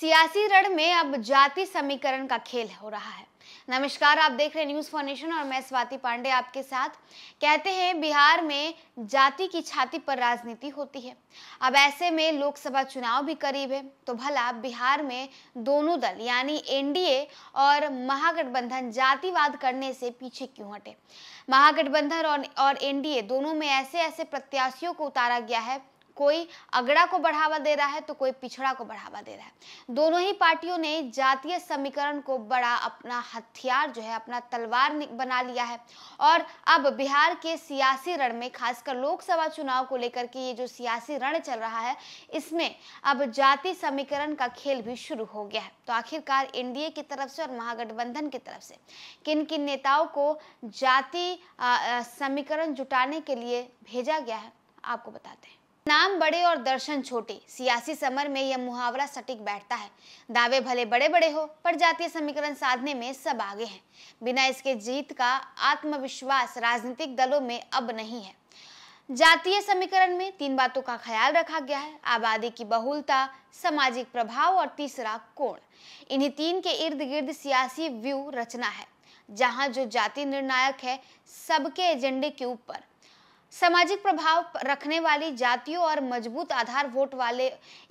सियासी रण में अब जाति समीकरण का खेल हो रहा है नमस्कार आप देख रहे हैं न्यूज फॉर्नेशन और मैं स्वाति पांडे आपके साथ कहते हैं बिहार में जाति की छाती पर राजनीति होती है अब ऐसे में लोकसभा चुनाव भी करीब है तो भला बिहार में दोनों दल यानी एनडीए और महागठबंधन जातिवाद करने से पीछे क्यों हटे महागठबंधन और एनडीए दोनों में ऐसे ऐसे प्रत्याशियों को उतारा गया है कोई अगड़ा को बढ़ावा दे रहा है तो कोई पिछड़ा को बढ़ावा दे रहा है दोनों ही पार्टियों ने जातीय समीकरण को बड़ा अपना हथियार जो है अपना तलवार बना लिया है और अब बिहार के सियासी रण में खासकर लोकसभा चुनाव को लेकर के ये जो सियासी रण चल रहा है इसमें अब जाति समीकरण का खेल भी शुरू हो गया है तो आखिरकार एनडीए की तरफ से और महागठबंधन की तरफ से किन किन नेताओं को जाति समीकरण जुटाने के लिए भेजा गया है आपको बताते हैं नाम बड़े और दर्शन छोटे सियासी समर में यह मुहावरा सटीक बैठता है दावे भले बड़े बड़े हो पर जातीय समीकरण साधने में सब आगे हैं बिना इसके जीत का आत्मविश्वास राजनीतिक दलों में अब नहीं है जातीय समीकरण में तीन बातों का ख्याल रखा गया है आबादी की बहुलता सामाजिक प्रभाव और तीसरा कोण इन्हीं तीन के इर्द गिर्द सियासी व्यू रचना है जहां जो जाति निर्णायक है सबके एजेंडे के ऊपर सामाजिक प्रभाव रखने वाली जातियों और मजबूत आधार वोट वाले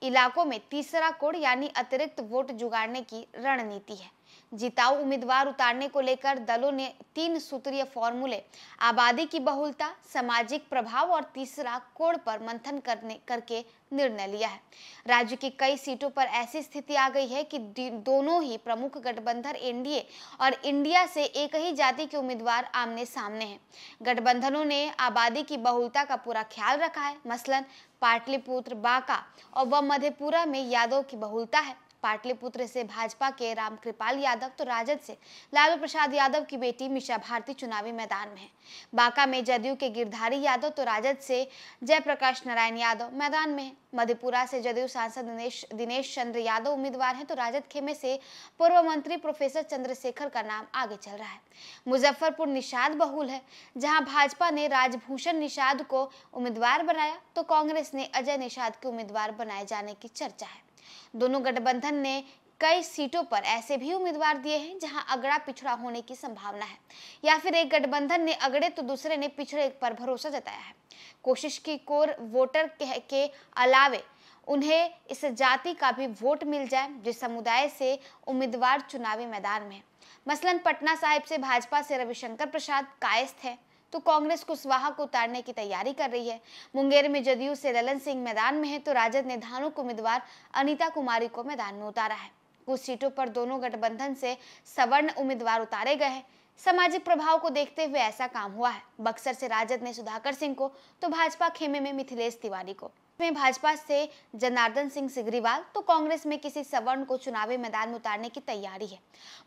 इलाकों में तीसरा कोड यानी अतिरिक्त वोट जुगाड़ने की रणनीति है जिताऊ उम्मीदवार उतारने को लेकर दलों ने तीन सूत्रीय फॉर्मूले आबादी की बहुलता सामाजिक प्रभाव और तीसरा कोड़ पर मंथन करने करके निर्णय लिया है राज्य की कई सीटों पर ऐसी स्थिति आ गई है कि दोनों ही प्रमुख गठबंधन एनडीए और इंडिया से एक ही जाति के उम्मीदवार आमने सामने हैं गठबंधनों ने आबादी की बहुलता का पूरा ख्याल रखा है मसलन पाटलिपुत्र बांका और व मधेपुरा में यादव की बहुलता है पाटलिपुत्र से भाजपा के रामकृपाल यादव तो राजद से लालू प्रसाद यादव की बेटी मिशा भारती चुनावी मैदान में है बांका में जदयू के गिरधारी यादव तो राजद से जयप्रकाश नारायण यादव मैदान में है मधेपुरा से जदयू सांसद दिनेश दिनेश चंद्र यादव उम्मीदवार हैं तो राजद खेमे से पूर्व मंत्री प्रोफेसर चंद्रशेखर का नाम आगे चल रहा है मुजफ्फरपुर निषाद बहुल है जहां भाजपा ने राजभूषण निषाद को उम्मीदवार बनाया तो कांग्रेस ने अजय निषाद के उम्मीदवार बनाए जाने की चर्चा है दोनों गठबंधन ने कई सीटों पर ऐसे भी उम्मीदवार दिए हैं जहां अगड़ा पिछड़ा होने की संभावना है या फिर एक गठबंधन ने अगड़े तो दूसरे ने पिछड़े पर भरोसा जताया है कोशिश की कोर वोटर के, के अलावे उन्हें इस जाति का भी वोट मिल जाए जिस समुदाय से उम्मीदवार चुनावी मैदान में है मसलन पटना साहिब से भाजपा से रविशंकर प्रसाद कायस्थ है तो कांग्रेस कुशवाहा को उतारने की तैयारी कर रही है मुंगेर में जदयू से ललन सिंह मैदान में है तो राजद ने धानुक उम्मीदवार अनिता कुमारी को मैदान में उतारा है कुछ सीटों पर दोनों गठबंधन से सवर्ण उम्मीदवार उतारे गए हैं सामाजिक प्रभाव को देखते हुए ऐसा काम हुआ है बक्सर से राजद ने सुधाकर सिंह को तो भाजपा खेमे में मिथिलेश तिवारी को में भाजपा से जनार्दन सिंह सिगरीवाल तो कांग्रेस में किसी सवर्ण को चुनावी मैदान में उतारने की तैयारी है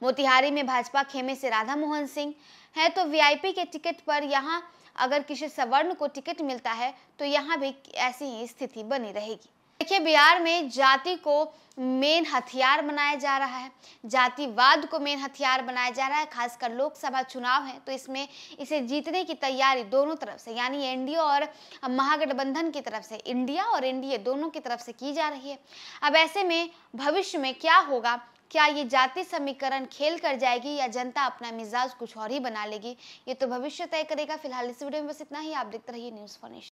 मोतिहारी में भाजपा खेमे से राधा मोहन सिंह है तो वीआईपी के टिकट पर यहाँ अगर किसी सवर्ण को टिकट मिलता है तो यहाँ भी ऐसी ही स्थिति बनी रहेगी देखिए बिहार में जाति को मेन हथियार बनाया जा रहा है जातिवाद को मेन हथियार बनाया जा रहा है खासकर लोकसभा चुनाव है तो इसमें इसे जीतने की तैयारी दोनों तरफ से यानी एनडीए और महागठबंधन की तरफ से इंडिया और एनडीए दोनों की तरफ से की जा रही है अब ऐसे में भविष्य में क्या होगा क्या ये जाति समीकरण खेल कर जाएगी या जनता अपना मिजाज कुछ और ही बना लेगी ये तो भविष्य तय करेगा फिलहाल इस वीडियो में बस इतना ही आप देखते रहिए न्यूज़ फॉर